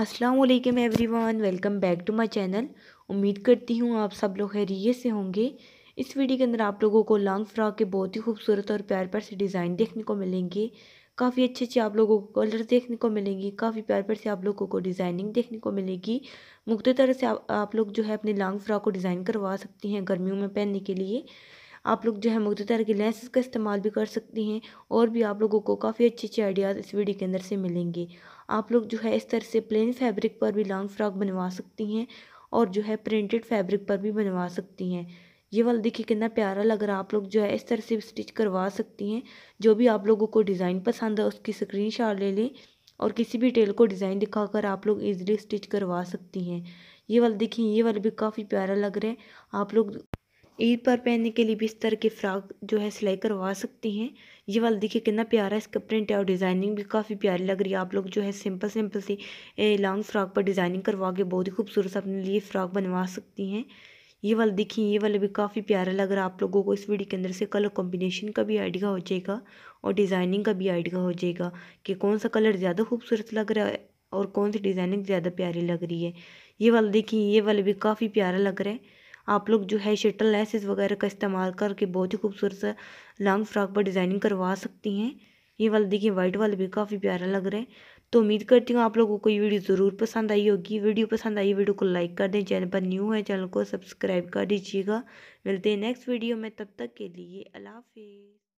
अस्सलाम everyone welcome back to my channel उम्मीद करती हूँ आप सब लोग खैरियत से होंगे इस वीडियो के अंदर आप लोगों को लॉन्ग फ्रॉक के बहुत ही खूबसूरत और प्यार प्यार से डिज़ाइन देखने को मिलेंगे काफ़ी अच्छे अच्छे आप लोगों को कलर देखने को मिलेंगे काफ़ी प्यार प्यार से आप लोगों को डिज़ाइनिंग देखने को मिलेगी मुख्त तरह से आप, आप लोग जो है अपने लॉन्ग फ्रॉक को डिज़ाइन करवा सकती हैं गर्मियों में पहनने के लिए आप लोग जो है तरह के लेंसेज का इस्तेमाल भी कर सकती हैं और भी आप लोगों को काफ़ी अच्छे अच्छे आइडियाज़ इस वीडियो के अंदर से मिलेंगे आप लोग जो है इस तरह से प्लेन फैब्रिक पर भी लॉन्ग फ्रॉक बनवा सकती हैं और जो है प्रिंटेड फैब्रिक पर भी बनवा सकती हैं ये वाला देखिए कितना प्यारा लग रहा है आप लोग जो है इस तरह से स्टिच करवा सकती हैं जो भी आप लोगों को डिज़ाइन पसंद है उसकी स्क्रीन ले लें और किसी भी टेल को डिज़ाइन दिखाकर आप लोग इजीली स्टिच करवा सकती हैं ये वाला देखिए ये वाला भी काफ़ी प्यारा लग रहा है आप लोग ईद पर पहनने के लिए भी इस तरह की फ़्राक जो है सिलाई करवा सकती हैं ये वाला देखिए कितना प्यारा है इसका प्रिंट है और डिज़ाइनिंग भी काफ़ी प्यारी लग रही है आप लोग जो है सिंपल सिंपल सी लॉन्ग फ्रॉक पर डिज़ाइनिंग करवा के बहुत ही खूबसूरत अपने लिए फ़्राक बनवा सकती हैं ये वाला देखिए ये वाला भी काफ़ी प्यारा लग रहा है आप लोगों को इस वीडियो के अंदर से कलर कॉम्बिनेशन का भी आइडिया हो जाएगा और डिज़ाइनिंग का भी आइडिया हो जाएगा कि कौन सा कलर ज़्यादा खूबसूरत लग रहा है और कौन सी डिज़ाइनिंग ज़्यादा प्यारी लग रही है ये वाला देखिए ये वाला भी काफ़ी प्यारा लग रहा है आप लोग जो है शटल लेसेस वगैरह का इस्तेमाल करके बहुत ही खूबसूरत सा लॉन्ग फ्रॉक पर डिज़ाइनिंग करवा सकती हैं ये वाले देखिए वाइट वाले भी काफ़ी प्यारा लग रहा है तो उम्मीद करती हूँ आप लोगों को ये वीडियो ज़रूर पसंद आई होगी वीडियो पसंद आई वीडियो को लाइक कर दें चैनल पर न्यू है चैनल को सब्सक्राइब कर दीजिएगा मिलते हैं नेक्स्ट वीडियो में तब तक के लिए अल्लाह